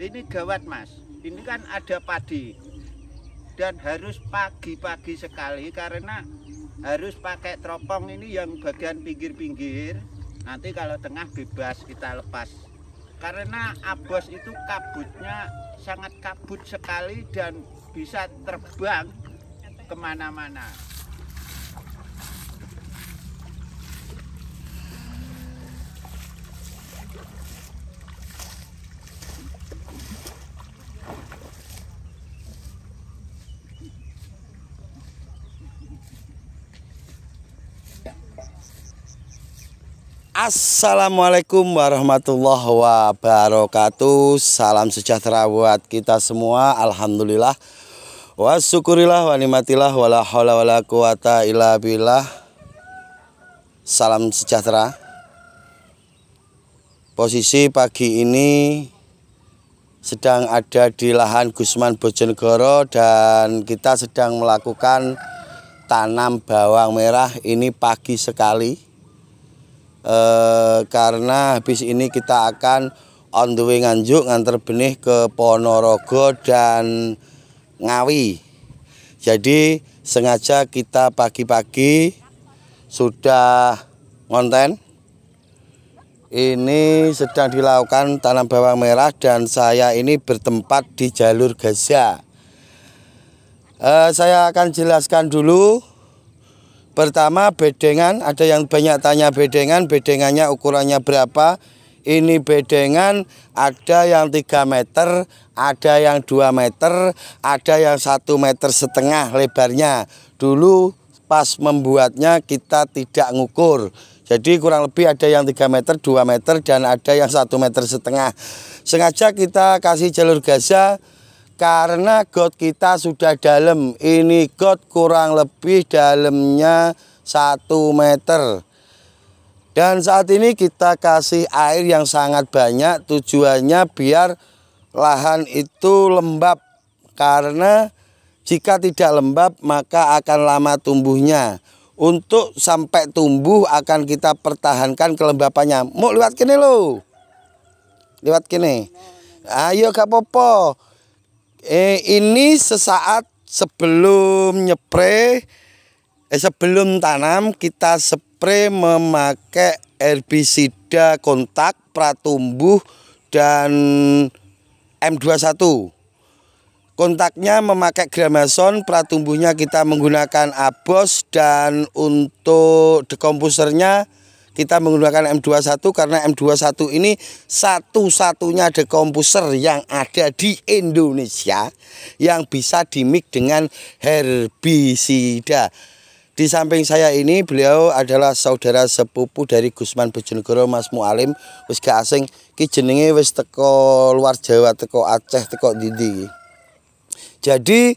ini gawat mas ini kan ada padi dan harus pagi-pagi sekali karena harus pakai teropong ini yang bagian pinggir-pinggir nanti kalau tengah bebas kita lepas karena abos itu kabutnya sangat kabut sekali dan bisa terbang kemana-mana Assalamualaikum warahmatullahi wabarakatuh Salam sejahtera buat kita semua Alhamdulillah Wa syukurillah wa nimatillah Wa la hawla wa quwata illa billah Salam sejahtera Posisi pagi ini Sedang ada di lahan Gusman Bojonegoro Dan kita sedang melakukan Tanam bawang merah Ini pagi sekali Eh, karena habis ini kita akan on the way Nganjuk nganter benih ke Ponorogo dan Ngawi. Jadi sengaja kita pagi-pagi sudah ngonten. Ini sedang dilakukan tanam bawang merah dan saya ini bertempat di jalur Gaza. Eh, saya akan jelaskan dulu Pertama bedengan, ada yang banyak tanya bedengan, bedengannya ukurannya berapa. Ini bedengan ada yang 3 meter, ada yang 2 meter, ada yang 1 meter setengah lebarnya. Dulu pas membuatnya kita tidak ngukur. Jadi kurang lebih ada yang 3 meter, 2 meter, dan ada yang 1 meter setengah. Sengaja kita kasih jalur Gaza karena got kita sudah dalam ini got kurang lebih dalamnya 1 meter dan saat ini kita kasih air yang sangat banyak tujuannya biar lahan itu lembab karena jika tidak lembab maka akan lama tumbuhnya untuk sampai tumbuh akan kita pertahankan kelembapannya mau lewat kini lo lewat kini ayo kak popo eh, ini sesaat sebelum nyepre eh, sebelum tanam kita spray memakai herbisida kontak pratumbuh dan M21 kontaknya memakai gramason pratumbuhnya kita menggunakan abos dan untuk dekomposernya kita menggunakan M21 karena M21 ini satu-satunya dekomposer yang ada di Indonesia yang bisa dimik dengan herbisida. Di samping saya ini beliau adalah saudara sepupu dari Gusman Bojonegoro Mas Mualim wis gak asing ki jenenge wis teko luar Jawa teko Aceh teko Didi. Jadi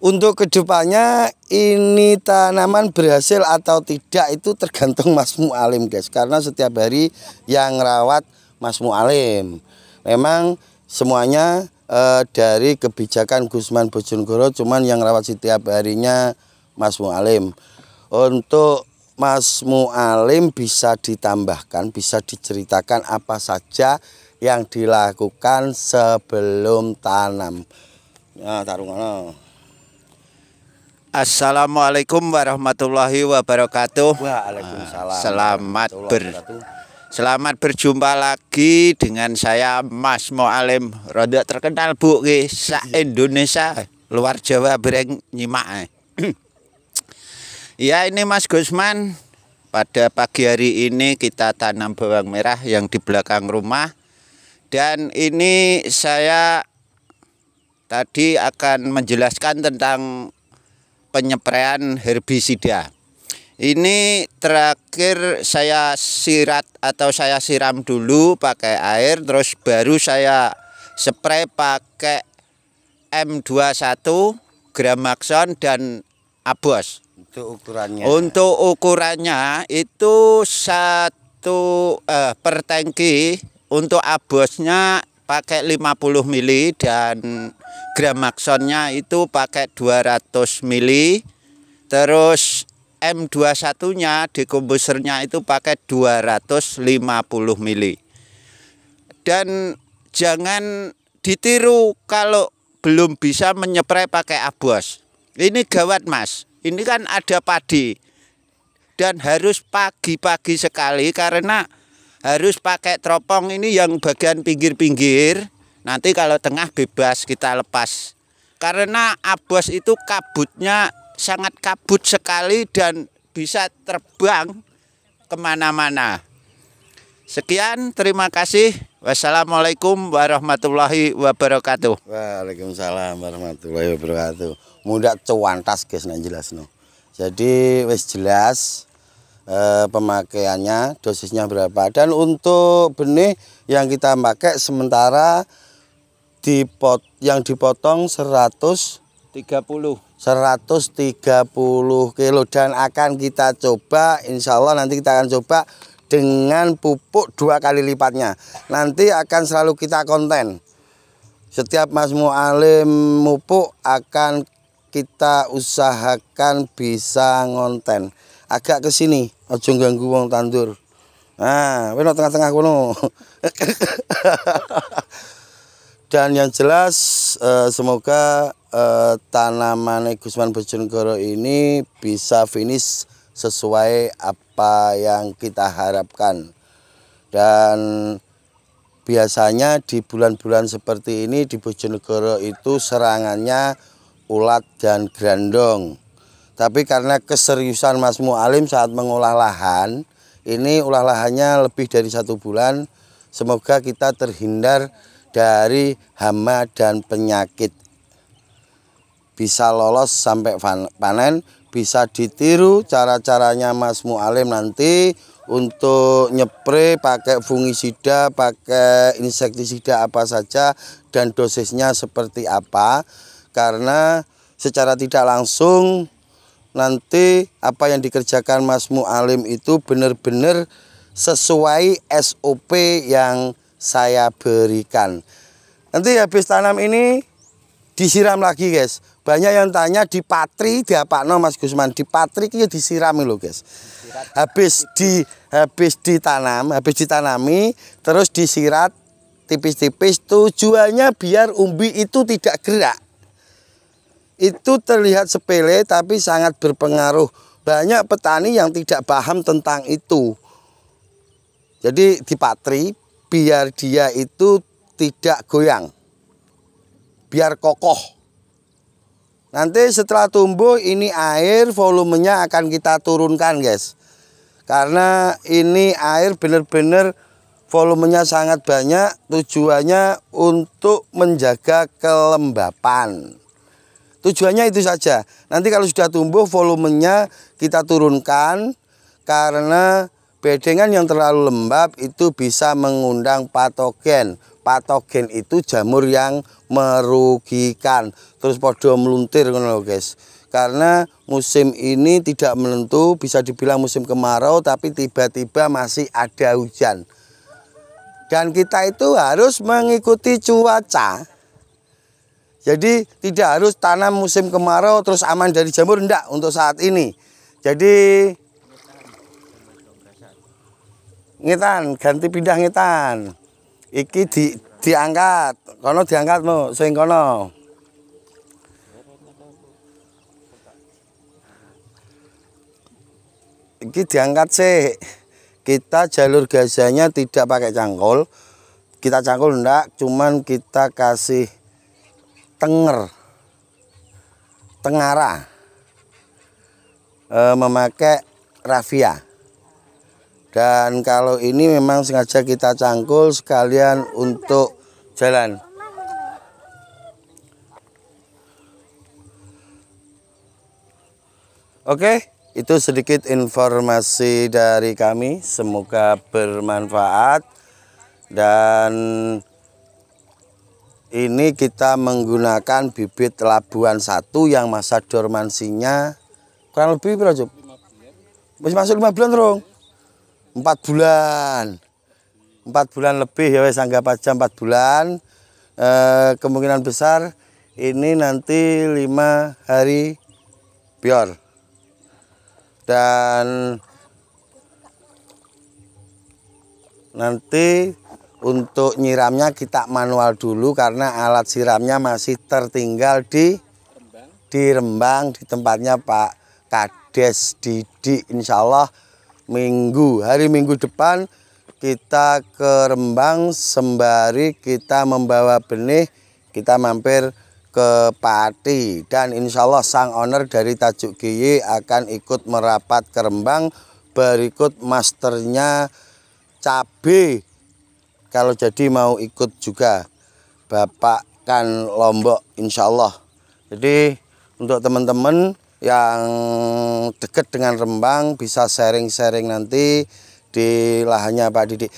untuk kedepannya ini tanaman berhasil atau tidak itu tergantung Mas Mualim guys Karena setiap hari yang rawat Mas Mualim Memang semuanya e, dari kebijakan Gusman Bojonegoro Cuman yang rawat setiap harinya Mas Mualim Untuk Mas Mualim bisa ditambahkan, bisa diceritakan apa saja yang dilakukan sebelum tanam. Nah, mana Assalamualaikum warahmatullahi wabarakatuh. Waalaikumsalam. Selamat ber Selamat berjumpa lagi dengan saya Mas Mualim. Roda terkenal Bu ki iya. Indonesia luar Jawa bereng nyimak. Eh. ya ini Mas Gusman pada pagi hari ini kita tanam bawang merah yang di belakang rumah dan ini saya tadi akan menjelaskan tentang penyepraian herbisida. Ini terakhir saya sirat atau saya siram dulu pakai air terus baru saya spray pakai M21 Gramaxon dan Abos. Untuk ukurannya. Untuk ukurannya itu satu eh, per tangki untuk Abosnya pakai 50 mili dan maksornya itu pakai 200 mili terus M21-nya dekomposernya itu pakai 250 mili dan jangan ditiru kalau belum bisa menyeprai pakai abos ini gawat mas ini kan ada padi dan harus pagi-pagi sekali karena harus pakai teropong ini yang bagian pinggir-pinggir Nanti kalau tengah bebas kita lepas. Karena abos itu kabutnya sangat kabut sekali dan bisa terbang kemana-mana. Sekian, terima kasih. Wassalamualaikum warahmatullahi wabarakatuh. Waalaikumsalam warahmatullahi wabarakatuh. Mudah cuantas guys, nah jelas no. Jadi wis jelas e, pemakaiannya, dosisnya berapa. Dan untuk benih yang kita pakai sementara dipot yang dipotong 130 130 kilo dan akan kita coba insya Allah nanti kita akan coba dengan pupuk dua kali lipatnya nanti akan selalu kita konten setiap Mas Mualim mupuk akan kita usahakan bisa ngonten agak ke sini ojo ganggu wong tandur nah weno tengah-tengah kuno dan yang jelas uh, semoga uh, tanaman Gusman Bojonegoro ini bisa finish sesuai apa yang kita harapkan dan biasanya di bulan-bulan seperti ini di Bojonegoro itu serangannya ulat dan grandong tapi karena keseriusan Mas Mualim saat mengolah lahan ini ulah lahannya lebih dari satu bulan semoga kita terhindar dari hama dan penyakit. Bisa lolos sampai panen, bisa ditiru cara-caranya Mas Mualim nanti untuk nyepre pakai fungisida, pakai insektisida apa saja dan dosisnya seperti apa karena secara tidak langsung nanti apa yang dikerjakan Mas Mualim itu benar-benar sesuai SOP yang saya berikan. Nanti habis tanam ini disiram lagi guys. Banyak yang tanya di patri di apa no Mas Gusman? Di patri itu ya disiram loh guys. Habis di habis ditanam, habis ditanami terus disirat tipis-tipis tujuannya biar umbi itu tidak gerak. Itu terlihat sepele tapi sangat berpengaruh. Banyak petani yang tidak paham tentang itu. Jadi di patri biar dia itu tidak goyang. Biar kokoh. Nanti setelah tumbuh ini air volumenya akan kita turunkan guys. Karena ini air benar-benar volumenya sangat banyak tujuannya untuk menjaga kelembapan. Tujuannya itu saja. Nanti kalau sudah tumbuh volumenya kita turunkan karena Bedengan yang terlalu lembab itu bisa mengundang patogen. Patogen itu jamur yang merugikan. Terus podo meluntir guys. Karena musim ini tidak menentu, bisa dibilang musim kemarau tapi tiba-tiba masih ada hujan. Dan kita itu harus mengikuti cuaca. Jadi tidak harus tanam musim kemarau terus aman dari jamur enggak untuk saat ini. Jadi ngitan ganti pindah ngitan, iki di diangkat kono diangkatmu sing kono iki diangkat sih kita jalur gazanya tidak pakai cangkul kita cangkul ndak cuman kita kasih tenger tengara e, memakai rafia dan kalau ini memang sengaja kita cangkul sekalian untuk jalan Oke itu sedikit informasi dari kami semoga bermanfaat dan ini kita menggunakan bibit labuan satu yang masa dormansinya kurang lebih berapa? Masih masuk lima bulan dong empat bulan empat bulan lebih ya wes anggap aja empat bulan e, kemungkinan besar ini nanti lima hari biar dan nanti untuk nyiramnya kita manual dulu karena alat siramnya masih tertinggal di di Rembang di tempatnya Pak Kades Didi Insya Allah Minggu. Hari Minggu depan kita ke Rembang sembari kita membawa benih, kita mampir ke Pati dan insya Allah sang owner dari Tajuk Giyi akan ikut merapat ke Rembang berikut masternya cabe kalau jadi mau ikut juga Bapak kan Lombok insya Allah jadi untuk teman-teman yang dekat dengan Rembang bisa sharing-sharing nanti di lahannya Pak Didik.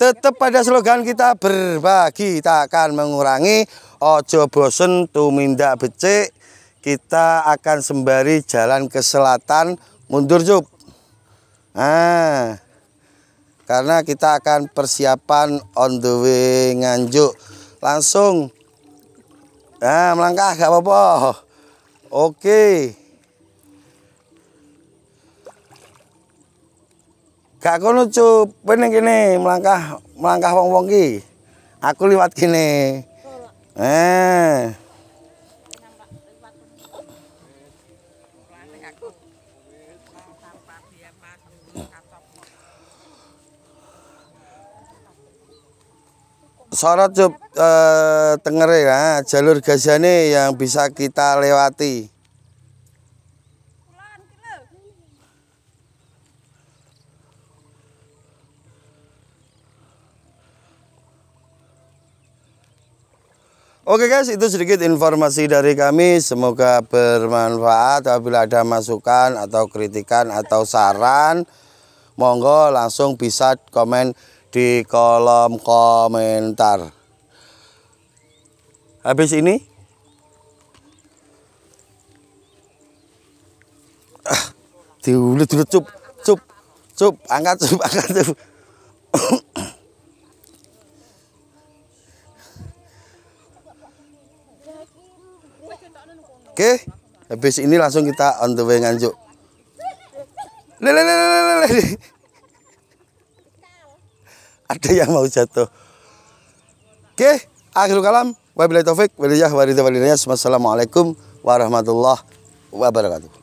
Tetap pada slogan kita berbagi tak akan mengurangi ojo bosen tuminda becek. Kita akan sembari jalan ke selatan mundur Jup. Nah, karena kita akan persiapan on the way Nganjuk. Langsung nah, melangkah gak apa-apa. Oke. Gak aku cup, kene kene melangkah melangkah wong-wong ki. Aku lewat kene. Eh. sorot cup eh, tengere ya, jalur gazane yang bisa kita lewati. Oke guys, itu sedikit informasi dari kami. Semoga bermanfaat. Apabila ada masukan atau kritikan atau saran, monggo langsung bisa komen di kolom komentar. Habis ini ah, diulut cup, cup, cup, angkat cup, angkat cup. Oke, okay? habis ini langsung kita on the way nganjuk. Ada yang mau jatuh. Oke, okay? akhirul kalam. Wabillahi taufik, wabillahi wabillahi wabillahi Wassalamualaikum wabillahi wabarakatuh.